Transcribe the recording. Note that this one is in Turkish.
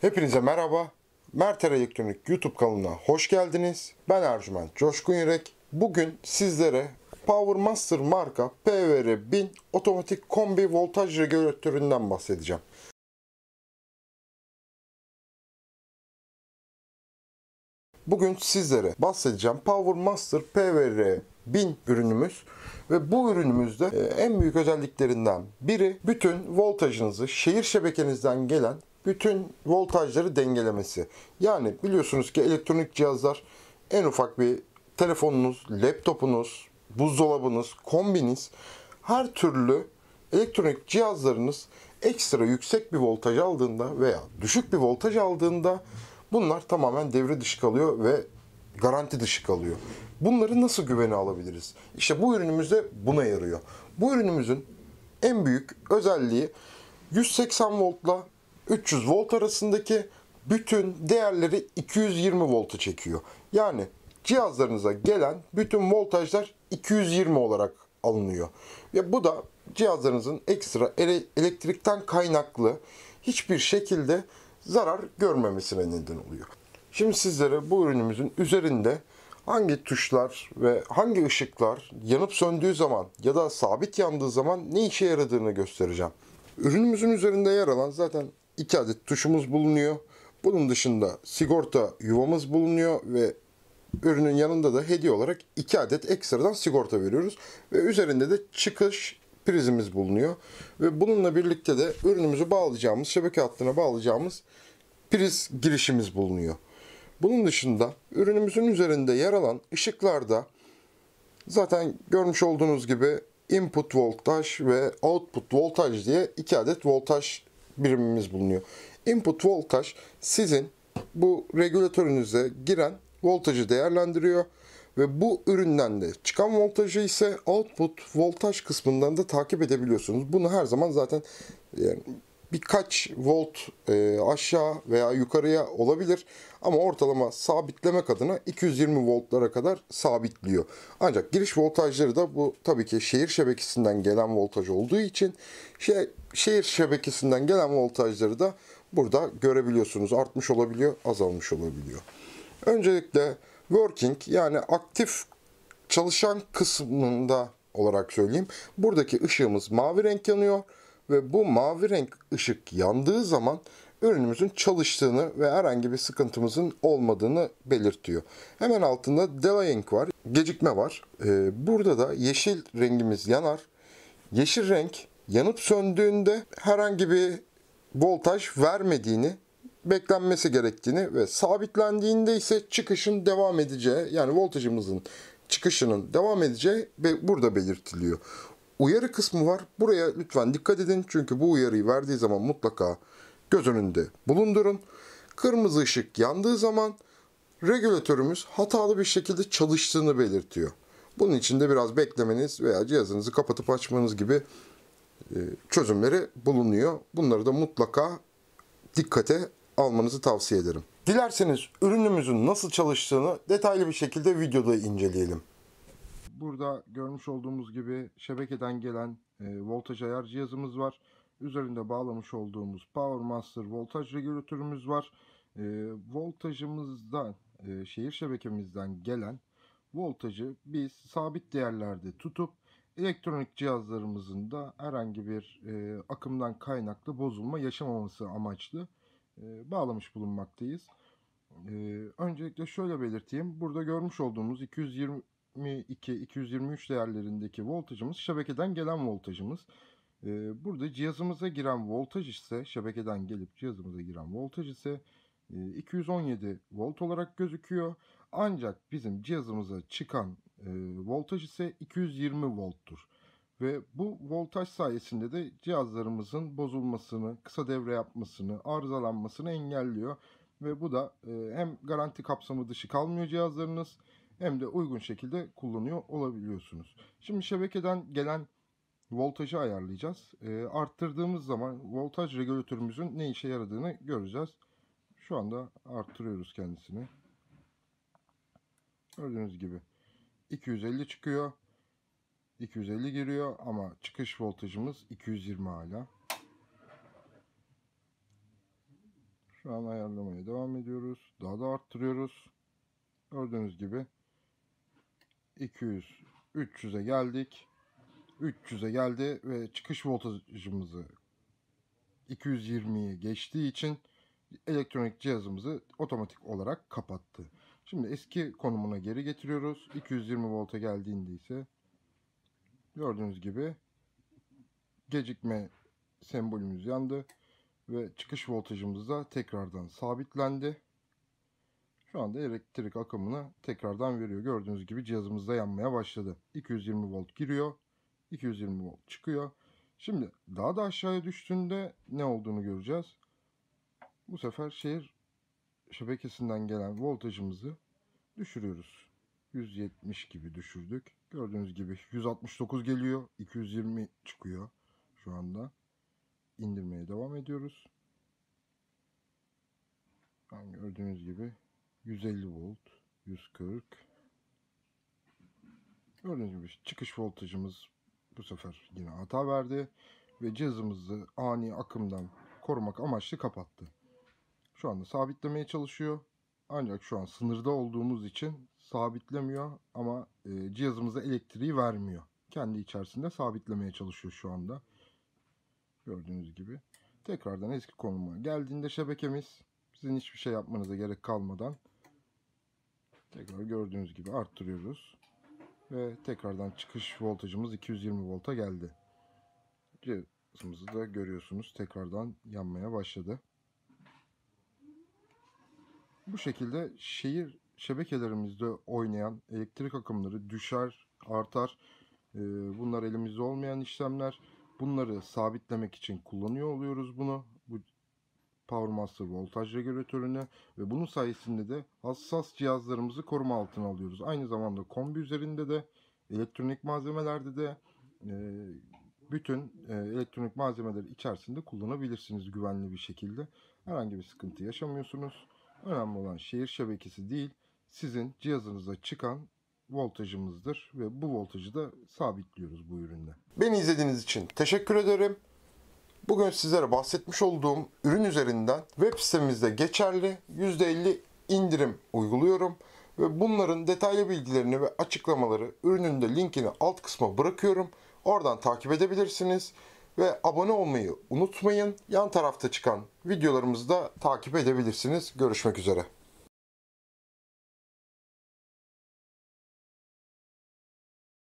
Hepinize merhaba. Mert Er Elektronik YouTube kanalına hoş geldiniz. Ben Ercüment Coşkun Yürek. Bugün sizlere Power Master marka PVR1000 otomatik kombi voltaj regülatöründen bahsedeceğim. Bugün sizlere bahsedeceğim Power Master PVR 1000 ürünümüz ve bu ürünümüzde e, en büyük özelliklerinden biri bütün voltajınızı şehir şebekenizden gelen bütün voltajları dengelemesi. Yani biliyorsunuz ki elektronik cihazlar en ufak bir telefonunuz, laptopunuz, buzdolabınız, kombiniz her türlü elektronik cihazlarınız ekstra yüksek bir voltaj aldığında veya düşük bir voltaj aldığında bunlar tamamen devre dışı kalıyor ve garanti dışı kalıyor. Bunları nasıl güvene alabiliriz? İşte bu ürünümüz de buna yarıyor. Bu ürünümüzün en büyük özelliği 180 voltla 300 volt arasındaki bütün değerleri 220 volta çekiyor. Yani cihazlarınıza gelen bütün voltajlar 220 olarak alınıyor. Ve bu da cihazlarınızın ekstra ele elektrikten kaynaklı hiçbir şekilde zarar görmemesine neden oluyor. Şimdi sizlere bu ürünümüzün üzerinde hangi tuşlar ve hangi ışıklar yanıp söndüğü zaman ya da sabit yandığı zaman ne işe yaradığını göstereceğim. Ürünümüzün üzerinde yer alan zaten 2 adet tuşumuz bulunuyor. Bunun dışında sigorta yuvamız bulunuyor ve ürünün yanında da hediye olarak 2 adet ekstradan sigorta veriyoruz. Ve üzerinde de çıkış prizimiz bulunuyor. Ve bununla birlikte de ürünümüzü bağlayacağımız, şebeke hattına bağlayacağımız priz girişimiz bulunuyor. Bunun dışında ürünümüzün üzerinde yer alan ışıklarda zaten görmüş olduğunuz gibi input voltaj ve output voltaj diye iki adet voltaj birimimiz bulunuyor. Input voltaj sizin bu regülatörünüze giren voltajı değerlendiriyor ve bu üründen de çıkan voltajı ise output voltaj kısmından da takip edebiliyorsunuz. Bunu her zaman zaten yani birkaç volt e, aşağı veya yukarıya olabilir. Ama ortalama sabitlemek adına 220 voltlara kadar sabitliyor. Ancak giriş voltajları da bu tabii ki şehir şebekesinden gelen voltaj olduğu için şey, şehir şebekesinden gelen voltajları da burada görebiliyorsunuz. Artmış olabiliyor, azalmış olabiliyor. Öncelikle working yani aktif çalışan kısmında olarak söyleyeyim. Buradaki ışığımız mavi renk yanıyor ve bu mavi renk ışık yandığı zaman ürünümüzün çalıştığını ve herhangi bir sıkıntımızın olmadığını belirtiyor. Hemen altında delaying var, gecikme var. Ee, burada da yeşil rengimiz yanar. Yeşil renk yanıp söndüğünde herhangi bir voltaj vermediğini, beklenmesi gerektiğini ve sabitlendiğinde ise çıkışın devam edeceği yani voltajımızın çıkışının devam edeceği burada belirtiliyor uyarı kısmı var. Buraya lütfen dikkat edin. Çünkü bu uyarıyı verdiği zaman mutlaka göz önünde bulundurun. Kırmızı ışık yandığı zaman regülatörümüz hatalı bir şekilde çalıştığını belirtiyor. Bunun için de biraz beklemeniz veya cihazınızı kapatıp açmanız gibi e, çözümleri bulunuyor. Bunları da mutlaka dikkate almanızı tavsiye ederim. Dilerseniz ürünümüzün nasıl çalıştığını detaylı bir şekilde videoda inceleyelim. Burada görmüş olduğumuz gibi şebekeden gelen e, voltaj ayar cihazımız var. Üzerinde bağlamış olduğumuz Power Master voltaj regülatörümüz var. E, voltajımızdan, e, şehir şebekemizden gelen voltajı biz sabit değerlerde tutup elektronik cihazlarımızın da herhangi bir e, akımdan kaynaklı bozulma yaşamaması amaçlı e, bağlamış bulunmaktayız. E, öncelikle şöyle belirteyim. Burada görmüş olduğumuz 220 222-223 değerlerindeki voltajımız şebekeden gelen voltajımız. Ee, burada cihazımıza giren voltaj ise şebekeden gelip cihazımıza giren voltaj ise 217 e, volt olarak gözüküyor. Ancak bizim cihazımıza çıkan e, voltaj ise 220 volttur. Ve bu voltaj sayesinde de cihazlarımızın bozulmasını, kısa devre yapmasını, arızalanmasını engelliyor. Ve bu da e, hem garanti kapsamı dışı kalmıyor cihazlarınız hem de uygun şekilde kullanıyor olabiliyorsunuz. Şimdi şebekeden gelen voltajı ayarlayacağız. E, arttırdığımız zaman voltaj regülatörümüzün ne işe yaradığını göreceğiz. Şu anda arttırıyoruz kendisini. Gördüğünüz gibi 250 çıkıyor. 250 giriyor ama çıkış voltajımız 220 hala. Şu an ayarlamaya devam ediyoruz. Daha da arttırıyoruz. Gördüğünüz gibi 200, 300'e geldik. 300'e geldi ve çıkış voltajımızı 220'yi geçtiği için elektronik cihazımızı otomatik olarak kapattı. Şimdi eski konumuna geri getiriyoruz. 220 volta geldiğinde ise gördüğünüz gibi gecikme sembolümüz yandı ve çıkış voltajımız da tekrardan sabitlendi. Şu anda elektrik akımını tekrardan veriyor. Gördüğünüz gibi cihazımızda yanmaya başladı. 220 volt giriyor. 220 volt çıkıyor. Şimdi daha da aşağıya düştüğünde ne olduğunu göreceğiz. Bu sefer şehir şebekesinden gelen voltajımızı düşürüyoruz. 170 gibi düşürdük. Gördüğünüz gibi 169 geliyor. 220 çıkıyor şu anda. İndirmeye devam ediyoruz. Yani gördüğünüz gibi 150 volt, 140. Gördüğünüz gibi çıkış voltajımız bu sefer yine hata verdi ve cihazımızı ani akımdan korumak amaçlı kapattı. Şu anda sabitlemeye çalışıyor. Ancak şu an sınırda olduğumuz için sabitlemiyor ama e, cihazımıza elektriği vermiyor. Kendi içerisinde sabitlemeye çalışıyor şu anda. Gördüğünüz gibi. Tekrardan eski konuma geldiğinde şebekemiz sizin hiçbir şey yapmanıza gerek kalmadan Tekrar gördüğünüz gibi arttırıyoruz. Ve tekrardan çıkış voltajımız 220 volta geldi. Cihazımızı da görüyorsunuz tekrardan yanmaya başladı. Bu şekilde şehir şebekelerimizde oynayan elektrik akımları düşer, artar. Ee, bunlar elimizde olmayan işlemler. Bunları sabitlemek için kullanıyor oluyoruz bunu. Powermaster voltaj regülatörüne ve bunun sayesinde de hassas cihazlarımızı koruma altına alıyoruz. Aynı zamanda kombi üzerinde de elektronik malzemelerde de e, bütün e, elektronik malzemeleri içerisinde kullanabilirsiniz güvenli bir şekilde. Herhangi bir sıkıntı yaşamıyorsunuz. Önemli olan şehir şebekesi değil, sizin cihazınıza çıkan voltajımızdır ve bu voltajı da sabitliyoruz bu üründe. Beni izlediğiniz için teşekkür ederim. Bugün sizlere bahsetmiş olduğum ürün üzerinden web sitemizde geçerli %50 indirim uyguluyorum ve bunların detaylı bilgilerini ve açıklamaları ürününde linkini alt kısma bırakıyorum. Oradan takip edebilirsiniz ve abone olmayı unutmayın. Yan tarafta çıkan videolarımızı da takip edebilirsiniz. Görüşmek üzere.